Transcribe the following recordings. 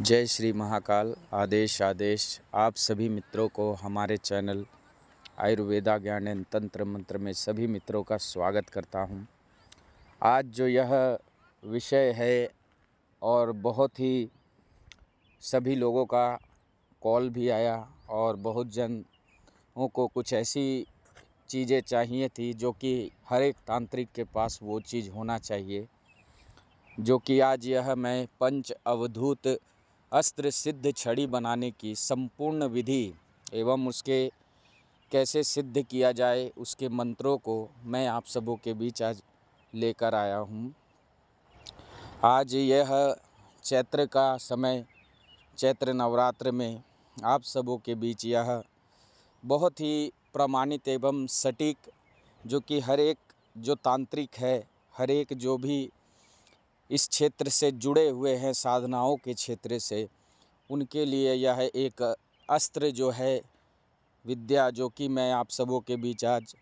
जय श्री महाकाल आदेश आदेश आप सभी मित्रों को हमारे चैनल आयुर्वेदा ज्ञान एन तंत्र मंत्र में सभी मित्रों का स्वागत करता हूं। आज जो यह विषय है और बहुत ही सभी लोगों का कॉल भी आया और बहुत जनों को कुछ ऐसी चीज़ें चाहिए थी जो कि हर एक तांत्रिक के पास वो चीज़ होना चाहिए जो कि आज यह मैं पंच अवधूत अस्त्र सिद्ध छड़ी बनाने की संपूर्ण विधि एवं उसके कैसे सिद्ध किया जाए उसके मंत्रों को मैं आप सबों के बीच आज लेकर आया हूँ आज यह चैत्र का समय चैत्र नवरात्र में आप सबों के बीच यह बहुत ही प्रमाणित एवं सटीक जो कि हर एक जो तांत्रिक है हर एक जो भी इस क्षेत्र से जुड़े हुए हैं साधनाओं के क्षेत्र से उनके लिए यह एक अस्त्र जो है विद्या जो कि मैं आप सबों के बीच आज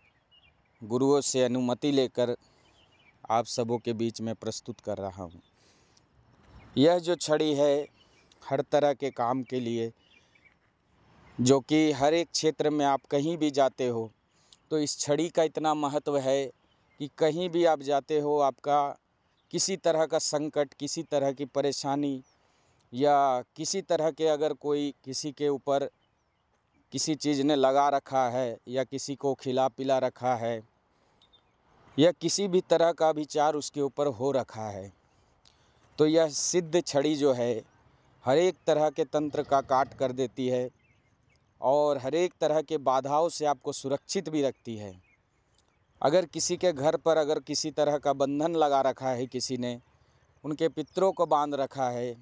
गुरुओं से अनुमति लेकर आप सबों के बीच में प्रस्तुत कर रहा हूँ यह जो छड़ी है हर तरह के काम के लिए जो कि हर एक क्षेत्र में आप कहीं भी जाते हो तो इस छड़ी का इतना महत्व है कि कहीं भी आप जाते हो आपका किसी तरह का संकट किसी तरह की परेशानी या किसी तरह के अगर कोई किसी के ऊपर किसी चीज़ ने लगा रखा है या किसी को खिला पिला रखा है या किसी भी तरह का विचार उसके ऊपर हो रखा है तो यह सिद्ध छड़ी जो है हर एक तरह के तंत्र का काट कर देती है और हर एक तरह के बाधाओं से आपको सुरक्षित भी रखती है अगर किसी के घर पर अगर किसी तरह का बंधन लगा रखा है किसी ने उनके पितरों को बांध रखा है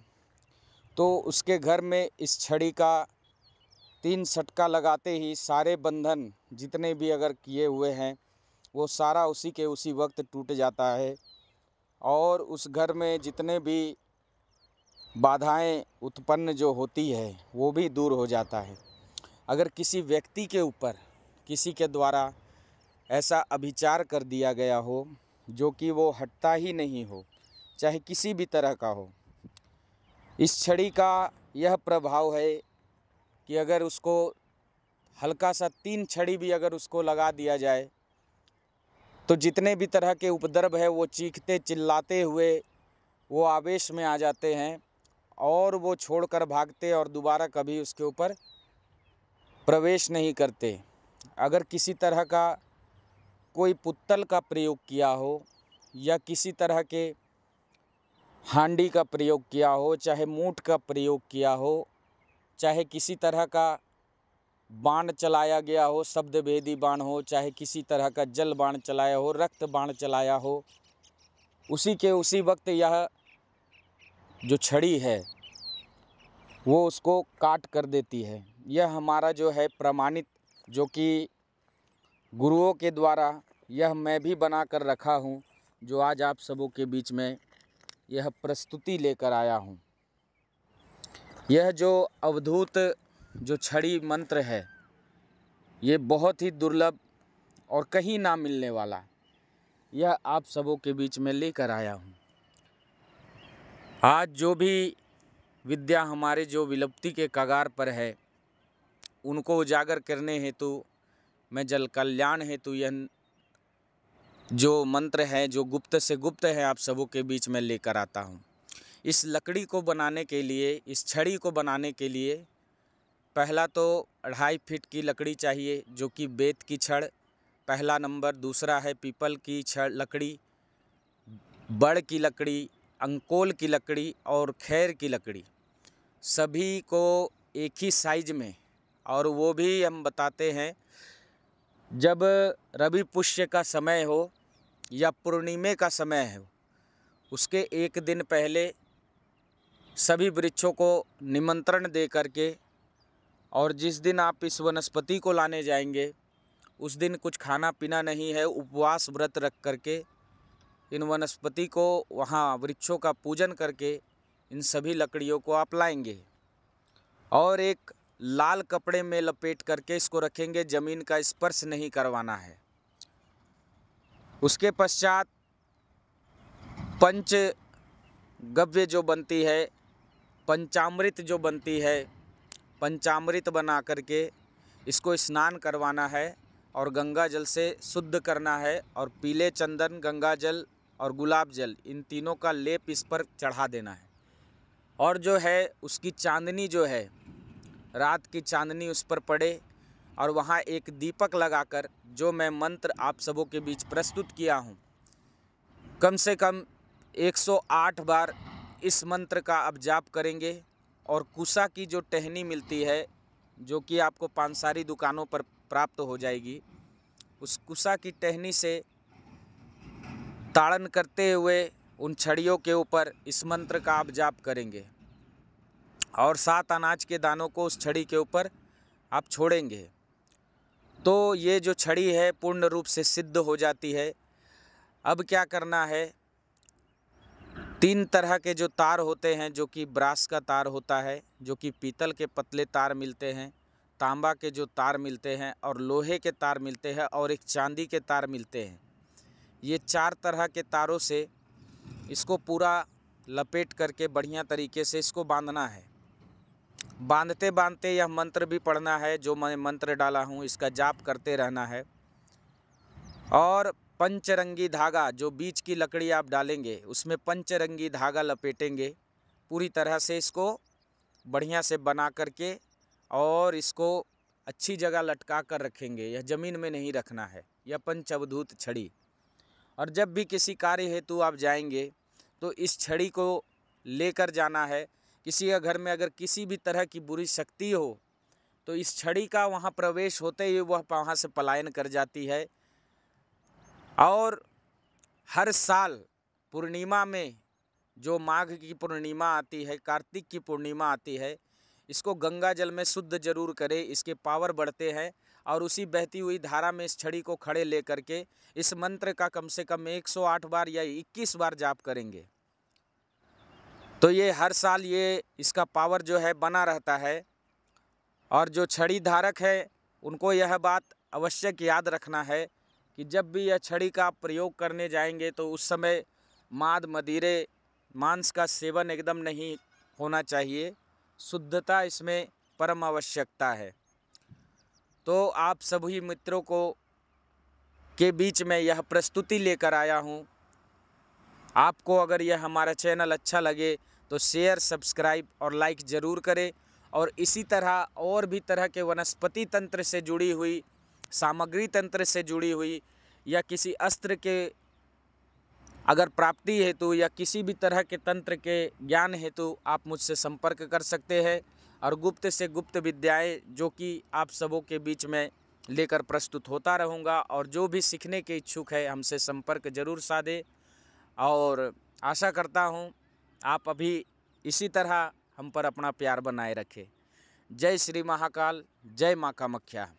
तो उसके घर में इस छड़ी का तीन सटका लगाते ही सारे बंधन जितने भी अगर किए हुए हैं वो सारा उसी के उसी वक्त टूट जाता है और उस घर में जितने भी बाधाएं उत्पन्न जो होती है वो भी दूर हो जाता है अगर किसी व्यक्ति के ऊपर किसी के द्वारा ऐसा अभिचार कर दिया गया हो जो कि वो हटता ही नहीं हो चाहे किसी भी तरह का हो इस छड़ी का यह प्रभाव है कि अगर उसको हल्का सा तीन छड़ी भी अगर उसको लगा दिया जाए तो जितने भी तरह के उपद्रव है वो चीखते चिल्लाते हुए वो आवेश में आ जाते हैं और वो छोड़कर भागते और दोबारा कभी उसके ऊपर प्रवेश नहीं करते अगर किसी तरह का कोई पुत्तल का प्रयोग किया हो या किसी तरह के हांडी का प्रयोग किया हो चाहे मूठ का प्रयोग किया हो चाहे किसी तरह का बाण चलाया गया हो शब्द भेदी बाण हो चाहे किसी तरह का जल बाण चलाया हो रक्त बाण चलाया हो उसी के उसी वक्त यह जो छड़ी है वो उसको काट कर देती है यह हमारा जो है प्रमाणित जो कि गुरुओं के द्वारा यह मैं भी बना कर रखा हूँ जो आज आप सबों के बीच में यह प्रस्तुति लेकर आया हूँ यह जो अवधूत जो छड़ी मंत्र है ये बहुत ही दुर्लभ और कहीं ना मिलने वाला यह आप सबों के बीच में लेकर आया हूँ आज जो भी विद्या हमारे जो विलुप्ति के कगार पर है उनको उजागर करने हेतु मैं जल कल्याण हेतु यह जो मंत्र है जो गुप्त से गुप्त है आप सबों के बीच में लेकर आता हूँ इस लकड़ी को बनाने के लिए इस छड़ी को बनाने के लिए पहला तो अढ़ाई फीट की लकड़ी चाहिए जो कि बेत की छड़ पहला नंबर दूसरा है पीपल की छड़ लकड़ी बड़ की लकड़ी अंकोल की लकड़ी और खैर की लकड़ी सभी को एक ही साइज में और वो भी हम बताते हैं जब रवि पुष्य का समय हो या पूर्णिमे का समय है उसके एक दिन पहले सभी वृक्षों को निमंत्रण दे करके और जिस दिन आप इस वनस्पति को लाने जाएंगे उस दिन कुछ खाना पीना नहीं है उपवास व्रत रख करके इन वनस्पति को वहाँ वृक्षों का पूजन करके इन सभी लकड़ियों को आप लाएंगे और एक लाल कपड़े में लपेट करके इसको रखेंगे ज़मीन का स्पर्श नहीं करवाना है उसके पश्चात पंच गव्य जो बनती है पंचामृत जो बनती है पंचामृत बना करके इसको स्नान करवाना है और गंगा जल से शुद्ध करना है और पीले चंदन गंगा जल और गुलाब जल इन तीनों का लेप इस पर चढ़ा देना है और जो है उसकी चांदनी जो है रात की चांदनी उस पर पड़े और वहाँ एक दीपक लगाकर जो मैं मंत्र आप सबों के बीच प्रस्तुत किया हूँ कम से कम 108 बार इस मंत्र का आप जाप करेंगे और कुसा की जो टहनी मिलती है जो कि आपको पानसारी दुकानों पर प्राप्त हो जाएगी उस कुसा की टहनी से ताड़न करते हुए उन छड़ियों के ऊपर इस मंत्र का आप जाप करेंगे और सात अनाज के दानों को उस छड़ी के ऊपर आप छोड़ेंगे तो ये जो छड़ी है पूर्ण रूप से सिद्ध हो जाती है अब क्या करना है तीन तरह के जो तार होते हैं जो कि ब्रास का तार होता है जो कि पीतल के पतले तार मिलते हैं तांबा के जो तार मिलते हैं और लोहे के तार मिलते हैं और एक चांदी के तार मिलते हैं ये चार तरह के तारों से इसको पूरा लपेट करके बढ़िया तरीके से इसको बांधना है बांधते बांधते यह मंत्र भी पढ़ना है जो मैं मंत्र डाला हूँ इसका जाप करते रहना है और पंचरंगी धागा जो बीच की लकड़ी आप डालेंगे उसमें पंचरंगी धागा लपेटेंगे पूरी तरह से इसको बढ़िया से बना करके और इसको अच्छी जगह लटका कर रखेंगे यह ज़मीन में नहीं रखना है यह पंचवधूत छड़ी और जब भी किसी कार्य हेतु आप जाएंगे तो इस छड़ी को लेकर जाना है किसी के घर में अगर किसी भी तरह की बुरी शक्ति हो तो इस छड़ी का वहाँ प्रवेश होते ही वह वहाँ से पलायन कर जाती है और हर साल पूर्णिमा में जो माघ की पूर्णिमा आती है कार्तिक की पूर्णिमा आती है इसको गंगा जल में शुद्ध जरूर करें इसके पावर बढ़ते हैं और उसी बहती हुई धारा में इस छड़ी को खड़े ले करके इस मंत्र का कम से कम 108 बार या 21 बार जाप करेंगे तो ये हर साल ये इसका पावर जो है बना रहता है और जो छड़ी धारक है उनको यह बात आवश्यक याद रखना है कि जब भी यह छड़ी का प्रयोग करने जाएंगे तो उस समय माद मदिरे मांस का सेवन एकदम नहीं होना चाहिए शुद्धता इसमें परम आवश्यकता है तो आप सभी मित्रों को के बीच में यह प्रस्तुति लेकर आया हूँ आपको अगर यह हमारा चैनल अच्छा लगे तो शेयर सब्सक्राइब और लाइक ज़रूर करें और इसी तरह और भी तरह के वनस्पति तंत्र से जुड़ी हुई सामग्री तंत्र से जुड़ी हुई या किसी अस्त्र के अगर प्राप्ति हेतु या किसी भी तरह के तंत्र के ज्ञान हेतु आप मुझसे संपर्क कर सकते हैं और गुप्त से गुप्त विद्याएं जो कि आप सबों के बीच में लेकर प्रस्तुत होता रहूँगा और जो भी सीखने के इच्छुक है हमसे संपर्क जरूर साधे और आशा करता हूँ आप अभी इसी तरह हम पर अपना प्यार बनाए रखें जय श्री महाकाल जय माँ कामाख्या